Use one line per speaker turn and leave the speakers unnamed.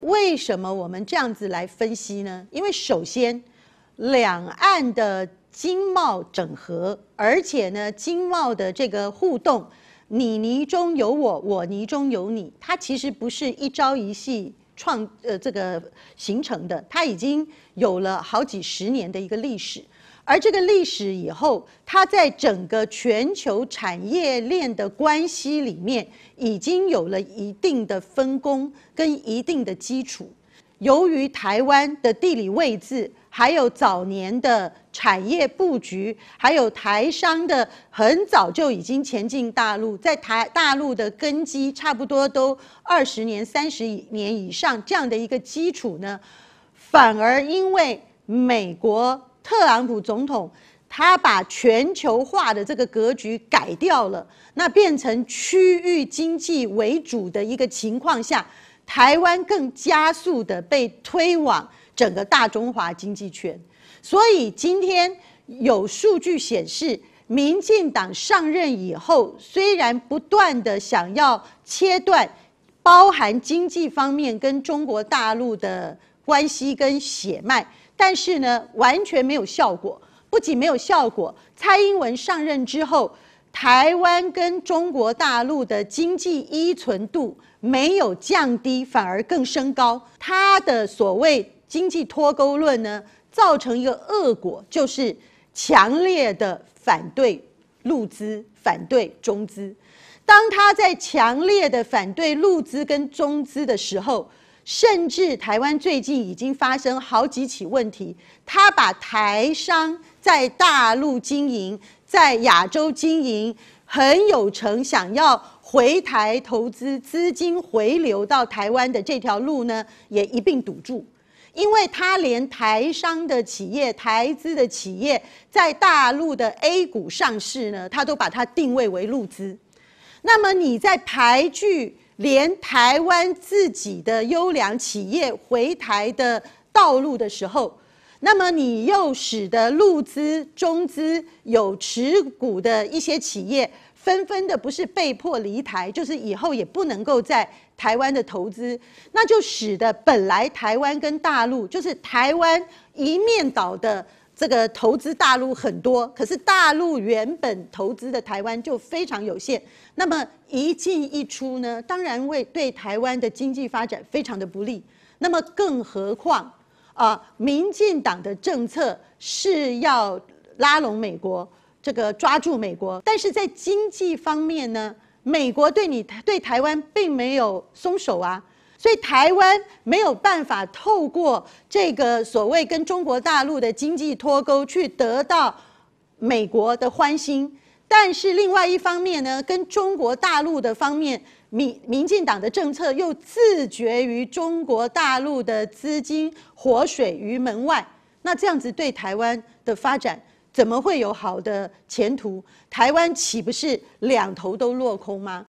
为什么我们这样子来分析呢？因为首先，两岸的经贸整合，而且呢，经贸的这个互动，你泥中有我，我泥中有你，它其实不是一朝一夕创呃这个形成的，它已经有了好几十年的一个历史。而这个历史以后，它在整个全球产业链的关系里面，已经有了一定的分工跟一定的基础。由于台湾的地理位置，还有早年的产业布局，还有台商的很早就已经前进大陆，在台大陆的根基差不多都二十年、三十年以上这样的一个基础呢，反而因为美国。特朗普总统他把全球化的这个格局改掉了，那变成区域经济为主的一个情况下，台湾更加速的被推往整个大中华经济圈。所以今天有数据显示，民进党上任以后，虽然不断的想要切断包含经济方面跟中国大陆的。关系跟血脉，但是呢，完全没有效果。不仅没有效果，蔡英文上任之后，台湾跟中国大陆的经济依存度没有降低，反而更升高。他的所谓经济脱钩论呢，造成一个恶果，就是强烈的反对陆资、反对中资。当他在强烈的反对陆资跟中资的时候，甚至台湾最近已经发生好几起问题，他把台商在大陆经营、在亚洲经营很有成，想要回台投资，资金回流到台湾的这条路呢，也一并堵住，因为他连台商的企业、台资的企业在大陆的 A 股上市呢，他都把它定位为路资。那么你在排拒连台湾自己的优良企业回台的道路的时候，那么你又使得陆资、中资有持股的一些企业，纷纷的不是被迫离台，就是以后也不能够在台湾的投资，那就使得本来台湾跟大陆就是台湾一面倒的。这个投资大陆很多，可是大陆原本投资的台湾就非常有限。那么一进一出呢，当然会对台湾的经济发展非常的不利。那么更何况，啊，民进党的政策是要拉拢美国，这个抓住美国，但是在经济方面呢，美国对你对台湾并没有松手啊。所以台湾没有办法透过这个所谓跟中国大陆的经济脱钩去得到美国的欢心，但是另外一方面呢，跟中国大陆的方面民民进党的政策又自觉于中国大陆的资金活水于门外，那这样子对台湾的发展怎么会有好的前途？台湾岂不是两头都落空吗？